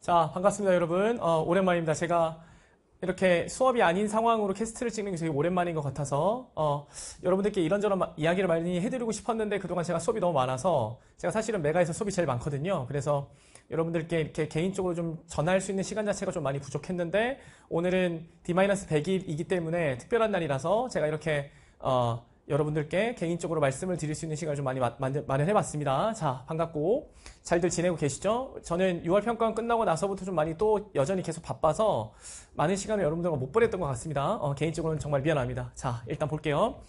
자, 반갑습니다, 여러분. 어, 오랜만입니다. 제가 이렇게 수업이 아닌 상황으로 캐스트를 찍는 게 되게 오랜만인 것 같아서 어, 여러분들께 이런저런 마, 이야기를 많이 해드리고 싶었는데 그동안 제가 수업이 너무 많아서 제가 사실은 메가에서 수업이 제일 많거든요. 그래서 여러분들께 이렇게 개인적으로 좀 전할 수 있는 시간 자체가 좀 많이 부족했는데 오늘은 D-100일이기 때문에 특별한 날이라서 제가 이렇게 어, 여러분들께 개인적으로 말씀을 드릴 수 있는 시간을 좀 많이 마련해봤습니다. 자, 반갑고 잘들 지내고 계시죠? 저는 6월 평가원 끝나고 나서부터 좀 많이 또 여전히 계속 바빠서 많은 시간을 여러분들과 못 보냈던 것 같습니다. 어, 개인적으로는 정말 미안합니다. 자, 일단 볼게요.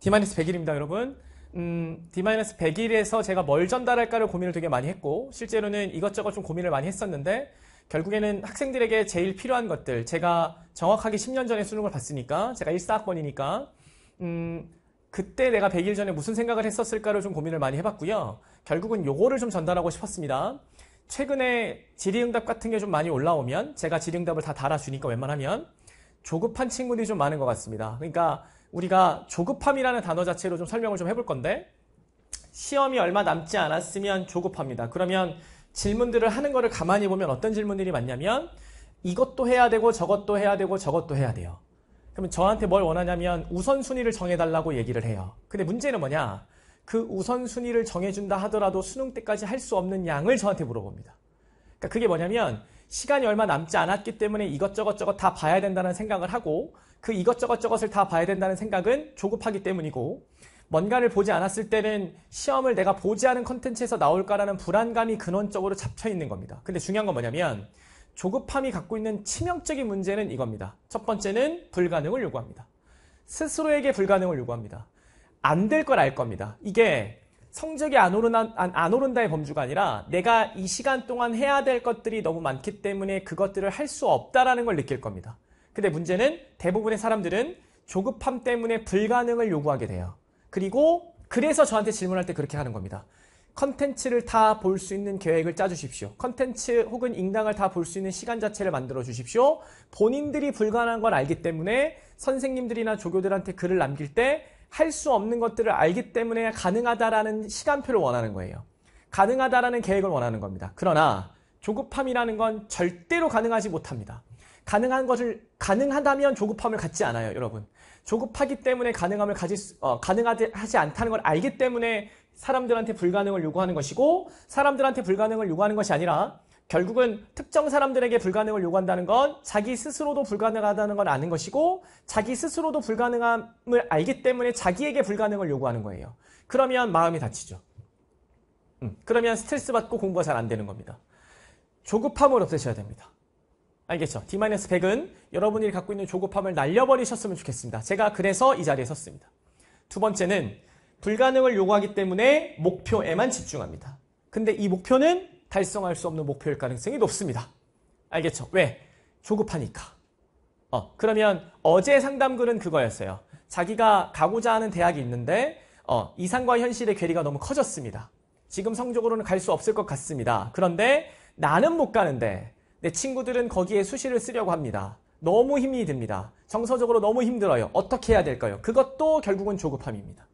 D-100일입니다, 여러분. 음, D-100일에서 제가 뭘 전달할까를 고민을 되게 많이 했고 실제로는 이것저것 좀 고민을 많이 했었는데 결국에는 학생들에게 제일 필요한 것들 제가 정확하게 10년 전에 수능을 봤으니까 제가 1사학번이니까 음, 그때 내가 100일 전에 무슨 생각을 했었을까를 좀 고민을 많이 해봤고요. 결국은 요거를 좀 전달하고 싶었습니다. 최근에 질의응답 같은 게 좀 많이 올라오면 제가 질의응답을 다 달아주니까 웬만하면 조급한 친구들이 좀 많은 것 같습니다. 그러니까 우리가 조급함이라는 단어 자체로 좀 설명을 좀 해볼 건데 시험이 얼마 남지 않았으면 조급합니다. 그러면 질문들을 하는 거를 가만히 보면 어떤 질문들이 많냐면 이것도 해야 되고 저것도 해야 되고 저것도 해야 돼요. 그러면 저한테 뭘 원하냐면 우선순위를 정해달라고 얘기를 해요. 근데 문제는 뭐냐? 그 우선순위를 정해준다 하더라도 수능 때까지 할 수 없는 양을 저한테 물어봅니다. 그러니까 그게 뭐냐면 시간이 얼마 남지 않았기 때문에 이것저것 저것 다 봐야 된다는 생각을 하고 그 이것저것 저것을 다 봐야 된다는 생각은 조급하기 때문이고 뭔가를 보지 않았을 때는 시험을 내가 보지 않은 컨텐츠에서 나올까라는 불안감이 근원적으로 잡혀 있는 겁니다. 근데 중요한 건 뭐냐면 조급함이 갖고 있는 치명적인 문제는 이겁니다. 첫 번째는 불가능을 요구합니다. 스스로에게 불가능을 요구합니다. 안 될 걸 알 겁니다. 이게 성적이 안, 오르나, 안, 안 오른다의 범주가 아니라 내가 이 시간 동안 해야 될 것들이 너무 많기 때문에 그것들을 할 수 없다라는 걸 느낄 겁니다. 근데 문제는 대부분의 사람들은 조급함 때문에 불가능을 요구하게 돼요. 그리고 그래서 저한테 질문할 때 그렇게 하는 겁니다. 컨텐츠를 다 볼 수 있는 계획을 짜주십시오. 컨텐츠 혹은 인강을 다 볼 수 있는 시간 자체를 만들어 주십시오. 본인들이 불가능한 걸 알기 때문에 선생님들이나 조교들한테 글을 남길 때 할 수 없는 것들을 알기 때문에 가능하다라는 시간표를 원하는 거예요. 가능하다라는 계획을 원하는 겁니다. 그러나 조급함이라는 건 절대로 가능하지 못합니다. 가능한 것을 가능하다면 조급함을 갖지 않아요, 여러분. 조급하기 때문에 가능함을 가지 어, 가능하지 않다는 걸 알기 때문에 사람들한테 불가능을 요구하는 것이고 사람들한테 불가능을 요구하는 것이 아니라 결국은 특정 사람들에게 불가능을 요구한다는 건 자기 스스로도 불가능하다는 걸 아는 것이고 자기 스스로도 불가능함을 알기 때문에 자기에게 불가능을 요구하는 거예요. 그러면 마음이 다치죠. 음, 그러면 스트레스 받고 공부가 잘 안 되는 겁니다. 조급함을 없애셔야 됩니다. 알겠죠? D-100은 여러분이 갖고 있는 조급함을 날려버리셨으면 좋겠습니다. 제가 그래서 이 자리에 섰습니다. 두 번째는 불가능을 요구하기 때문에 목표에만 집중합니다. 근데 이 목표는 달성할 수 없는 목표일 가능성이 높습니다. 알겠죠? 왜? 조급하니까. 어, 그러면 어제 상담글은 그거였어요. 자기가 가고자 하는 대학이 있는데 어, 이상과 현실의 괴리가 너무 커졌습니다. 지금 성적으로는 갈 수 없을 것 같습니다. 그런데 나는 못 가는데 내 친구들은 거기에 수시를 쓰려고 합니다. 너무 힘이 듭니다. 정서적으로 너무 힘들어요. 어떻게 해야 될까요? 그것도 결국은 조급함입니다.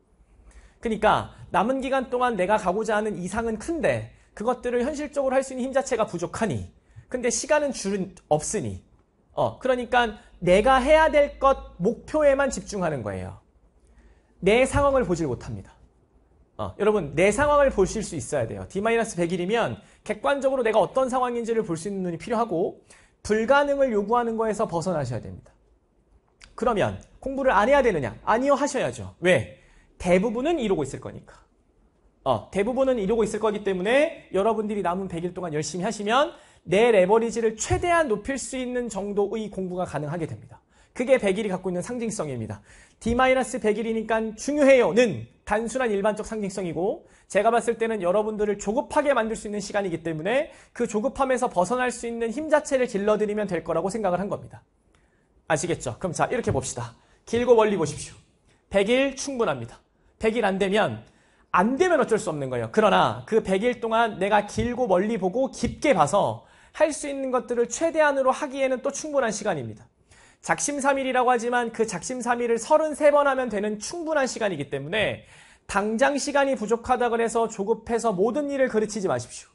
그러니까 남은 기간 동안 내가 가고자 하는 이상은 큰데 그것들을 현실적으로 할 수 있는 힘 자체가 부족하니 근데 시간은 줄은 없으니 어 그러니까 내가 해야 될 것 목표에만 집중하는 거예요. 내 상황을 보질 못합니다. 어, 여러분 내 상황을 보실 수 있어야 돼요. D-100일이면 객관적으로 내가 어떤 상황인지를 볼 수 있는 눈이 필요하고 불가능을 요구하는 거에서 벗어나셔야 됩니다. 그러면 공부를 안 해야 되느냐? 아니요 하셔야죠. 왜? 대부분은 이러고 있을 거니까. 어, 대부분은 이러고 있을 거기 때문에 여러분들이 남은 100일 동안 열심히 하시면 내 레버리지를 최대한 높일 수 있는 정도의 공부가 가능하게 됩니다. 그게 100일이 갖고 있는 상징성입니다. D-100일이니까 중요해요는 단순한 일반적 상징성이고 제가 봤을 때는 여러분들을 조급하게 만들 수 있는 시간이기 때문에 그 조급함에서 벗어날 수 있는 힘 자체를 길러드리면 될 거라고 생각을 한 겁니다. 아시겠죠? 그럼 자 이렇게 봅시다. 길고 멀리 보십시오. 100일 충분합니다. 100일 안 되면 안 되면 어쩔 수 없는 거예요. 그러나 그 100일 동안 내가 길고 멀리 보고 깊게 봐서 할 수 있는 것들을 최대한으로 하기에는 또 충분한 시간입니다. 작심삼일이라고 하지만 그 작심삼일을 33번 하면 되는 충분한 시간이기 때문에 당장 시간이 부족하다고 해서 조급해서 모든 일을 그르치지 마십시오.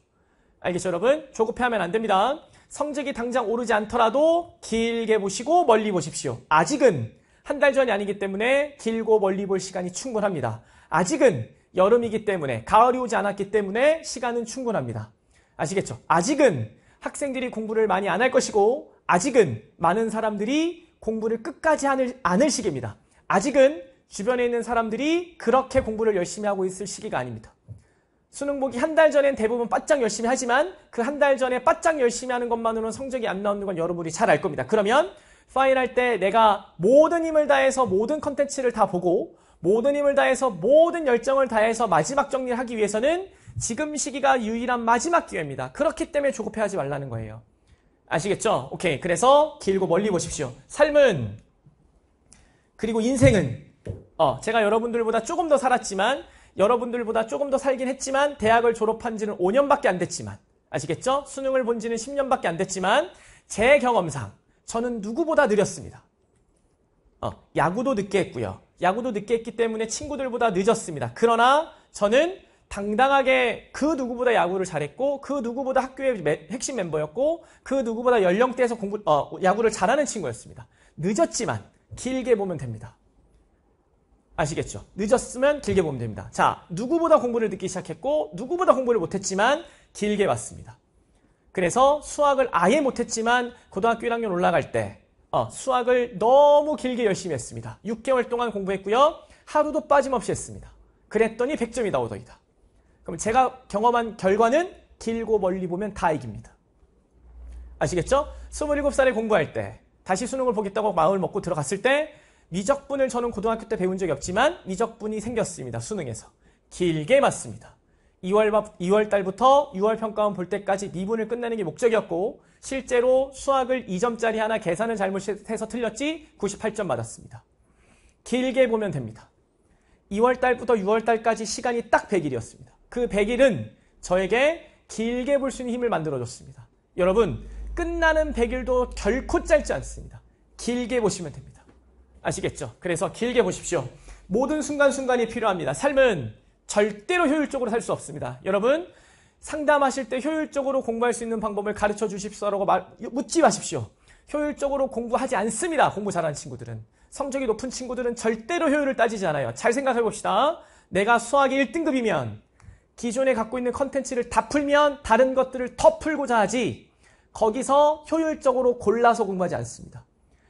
알겠죠, 여러분? 조급해 하면 안 됩니다. 성적이 당장 오르지 않더라도 길게 보시고 멀리 보십시오. 아직은 한 달 전이 아니기 때문에 길고 멀리 볼 시간이 충분합니다. 아직은 여름이기 때문에 가을이 오지 않았기 때문에 시간은 충분합니다. 아시겠죠? 아직은 학생들이 공부를 많이 안 할 것이고 아직은 많은 사람들이 공부를 끝까지 하는, 않을 시기입니다. 아직은 주변에 있는 사람들이 그렇게 공부를 열심히 하고 있을 시기가 아닙니다. 수능 보기 한 달 전엔 대부분 바짝 열심히 하지만 그 한 달 전에 바짝 열심히 하는 것만으로는 성적이 안 나오는 건 여러분이 잘 알 겁니다. 그러면 파이널 때 내가 모든 힘을 다해서 모든 컨텐츠를 다 보고 모든 힘을 다해서 모든 열정을 다해서 마지막 정리를 하기 위해서는 지금 시기가 유일한 마지막 기회입니다. 그렇기 때문에 조급해하지 말라는 거예요. 아시겠죠? 오케이. 그래서 길고 멀리 보십시오. 삶은 그리고 인생은 어, 제가 여러분들보다 조금 더 살았지만 여러분들보다 조금 더 살긴 했지만 대학을 졸업한 지는 5년밖에 안 됐지만 아시겠죠? 수능을 본 지는 10년밖에 안 됐지만 제 경험상 저는 누구보다 느렸습니다. 어, 야구도 늦게 했고요. 야구도 늦게 했기 때문에 친구들보다 늦었습니다. 그러나 저는 당당하게 그 누구보다 야구를 잘했고 그 누구보다 학교의 매, 핵심 멤버였고 그 누구보다 연령대에서 공부 어, 야구를 잘하는 친구였습니다. 늦었지만 길게 보면 됩니다. 아시겠죠? 늦었으면 길게 보면 됩니다. 자, 누구보다 공부를 늦기 시작했고 누구보다 공부를 못했지만 길게 봤습니다. 그래서 수학을 아예 못했지만 고등학교 1학년 올라갈 때 어, 수학을 너무 길게 열심히 했습니다. 6개월 동안 공부했고요. 하루도 빠짐없이 했습니다. 그랬더니 100점이 나오더이다. 그럼 제가 경험한 결과는 길고 멀리 보면 다 이깁니다. 아시겠죠? 27살에 공부할 때 다시 수능을 보겠다고 마음을 먹고 들어갔을 때 미적분을 저는 고등학교 때 배운 적이 없지만 미적분이 생겼습니다. 수능에서. 길게 맞습니다. 2월, 2월 달부터 6월 평가원 볼 때까지 미분을 끝내는 게 목적이었고 실제로 수학을 2점짜리 하나 계산을 잘못해서 틀렸지 98점 맞았습니다. 길게 보면 됩니다. 2월 달부터 6월 달까지 시간이 딱 100일이었습니다. 그 100일은 저에게 길게 볼 수 있는 힘을 만들어줬습니다. 여러분, 끝나는 100일도 결코 짧지 않습니다. 길게 보시면 됩니다. 아시겠죠? 그래서 길게 보십시오. 모든 순간순간이 필요합니다. 삶은 절대로 효율적으로 살 수 없습니다. 여러분, 상담하실 때 효율적으로 공부할 수 있는 방법을 가르쳐 주십사라고 시 묻지 마십시오. 효율적으로 공부하지 않습니다. 공부 잘하는 친구들은. 성적이 높은 친구들은 절대로 효율을 따지지 않아요. 잘 생각해 봅시다. 내가 수학이 1등급이면 기존에 갖고 있는 컨텐츠를 다 풀면 다른 것들을 더 풀고자 하지 거기서 효율적으로 골라서 공부하지 않습니다.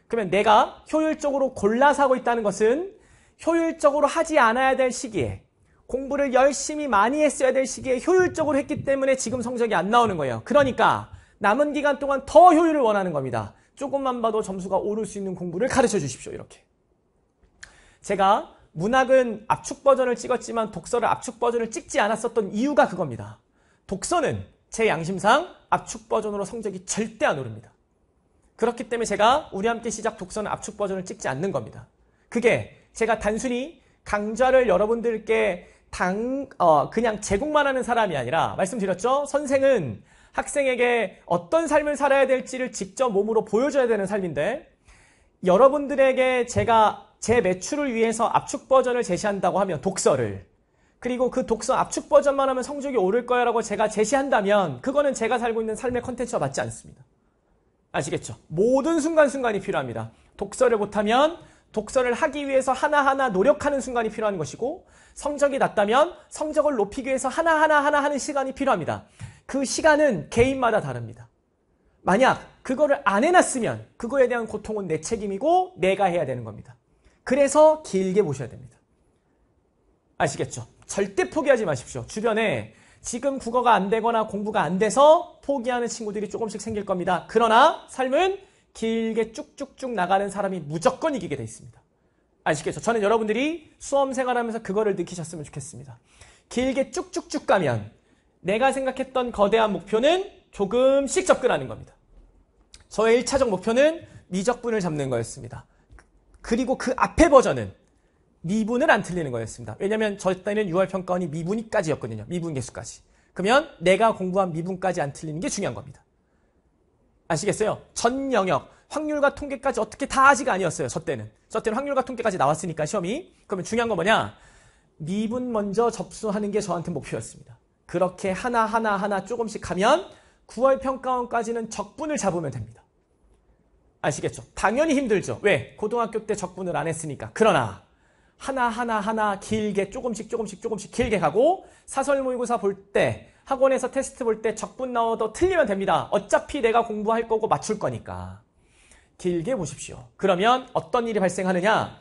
그러면 내가 효율적으로 골라서 하고 있다는 것은 효율적으로 하지 않아야 될 시기에 공부를 열심히 많이 했어야 될 시기에 효율적으로 했기 때문에 지금 성적이 안 나오는 거예요. 그러니까 남은 기간 동안 더 효율을 원하는 겁니다. 조금만 봐도 점수가 오를 수 있는 공부를 가르쳐 주십시오. 이렇게. 제가 문학은 압축 버전을 찍었지만 독서를 압축 버전을 찍지 않았었던 이유가 그겁니다. 독서는 제 양심상 압축 버전으로 성적이 절대 안 오릅니다. 그렇기 때문에 제가 우리 함께 시작 독서는 압축 버전을 찍지 않는 겁니다. 그게 제가 단순히 강좌를 여러분들께 당, 어, 그냥 제공만 하는 사람이 아니라 말씀드렸죠? 선생은 학생에게 어떤 삶을 살아야 될지를 직접 몸으로 보여줘야 되는 삶인데 여러분들에게 제가 제 매출을 위해서 압축 버전을 제시한다고 하면 독서를 그리고 그 독서 압축 버전만 하면 성적이 오를 거야라고 제가 제시한다면 그거는 제가 살고 있는 삶의 컨텐츠와 맞지 않습니다. 아시겠죠? 모든 순간순간이 필요합니다. 독서를 못하면 독서를 하기 위해서 하나하나 노력하는 순간이 필요한 것이고 성적이 낮다면 성적을 높이기 위해서 하나하나 하나 하는 시간이 필요합니다. 그 시간은 개인마다 다릅니다. 만약 그거를 안 해놨으면 그거에 대한 고통은 내 책임이고 내가 해야 되는 겁니다. 그래서 길게 보셔야 됩니다. 아시겠죠? 절대 포기하지 마십시오. 주변에 지금 국어가 안 되거나 공부가 안 돼서 포기하는 친구들이 조금씩 생길 겁니다. 그러나 삶은 길게 쭉쭉쭉 나가는 사람이 무조건 이기게 돼 있습니다. 아시겠죠? 저는 여러분들이 수험 생활하면서 그거를 느끼셨으면 좋겠습니다. 길게 쭉쭉쭉 가면 내가 생각했던 거대한 목표는 조금씩 접근하는 겁니다. 저의 1차적 목표는 미적분을 잡는 거였습니다. 그리고 그 앞에 버전은 미분을 안 틀리는 거였습니다. 왜냐면 하저 때는 6월 평가원이 미분이까지였거든요. 미분 개수까지. 그러면 내가 공부한 미분까지 안 틀리는 게 중요한 겁니다. 아시겠어요? 전 영역, 확률과 통계까지 어떻게 다 아지가 아니었어요. 저 때는. 저 때는 확률과 통계까지 나왔으니까 시험이. 그러면 중요한 건 뭐냐? 미분 먼저 접수하는 게 저한테 목표였습니다. 그렇게 하나하나하나 하나 조금씩 가면 9월 평가원까지는 적분을 잡으면 됩니다. 아시겠죠? 당연히 힘들죠. 왜? 고등학교 때 적분을 안 했으니까. 그러나 하나하나 하나 길게 조금씩 조금씩 조금씩 길게 가고 사설 모의고사 볼 때 학원에서 테스트 볼 때 적분 나와도 틀리면 됩니다. 어차피 내가 공부할 거고 맞출 거니까. 길게 보십시오. 그러면 어떤 일이 발생하느냐?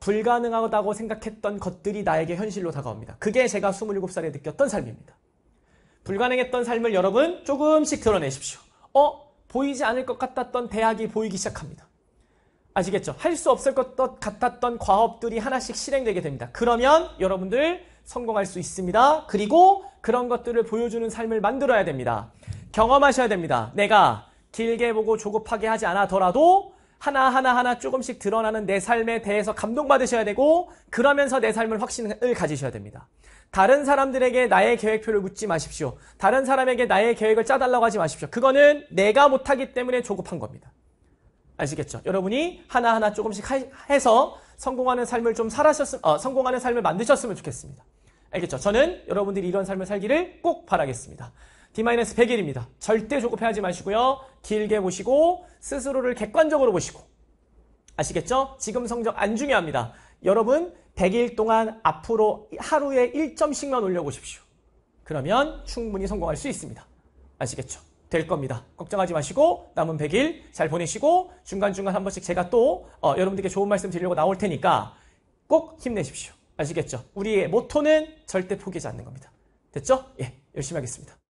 불가능하다고 생각했던 것들이 나에게 현실로 다가옵니다. 그게 제가 27살에 느꼈던 삶입니다. 불가능했던 삶을 여러분 조금씩 드러내십시오. 어? 보이지 않을 것 같았던 대학이 보이기 시작합니다. 아시겠죠? 할 수 없을 것 같았던 과업들이 하나씩 실행되게 됩니다. 그러면 여러분들 성공할 수 있습니다. 그리고 그런 것들을 보여주는 삶을 만들어야 됩니다. 경험하셔야 됩니다. 내가 길게 보고 조급하게 하지 않아더라도 하나하나 하나 조금씩 드러나는 내 삶에 대해서 감동받으셔야 되고 그러면서 내 삶을 확신을 가지셔야 됩니다. 다른 사람들에게 나의 계획표를 묻지 마십시오. 다른 사람에게 나의 계획을 짜달라고 하지 마십시오. 그거는 내가 못하기 때문에 조급한 겁니다. 아시겠죠? 여러분이 하나하나 조금씩 하, 해서 성공하는 삶을 좀살아셨 어, 성공하는 삶을 만드셨으면 좋겠습니다. 알겠죠? 저는 여러분들이 이런 삶을 살기를 꼭 바라겠습니다. D-100일입니다. 절대 조급해하지 마시고요. 길게 보시고 스스로를 객관적으로 보시고 아시겠죠? 지금 성적 안 중요합니다. 여러분 100일 동안 앞으로 하루에 1점씩만 올려보십시오. 그러면 충분히 성공할 수 있습니다. 아시겠죠? 될 겁니다. 걱정하지 마시고 남은 100일 잘 보내시고 중간중간 한 번씩 제가 또 어, 여러분들께 좋은 말씀 드리려고 나올 테니까 꼭 힘내십시오. 아시겠죠? 우리의 모토는 절대 포기하지 않는 겁니다. 됐죠? 예, 열심히 하겠습니다.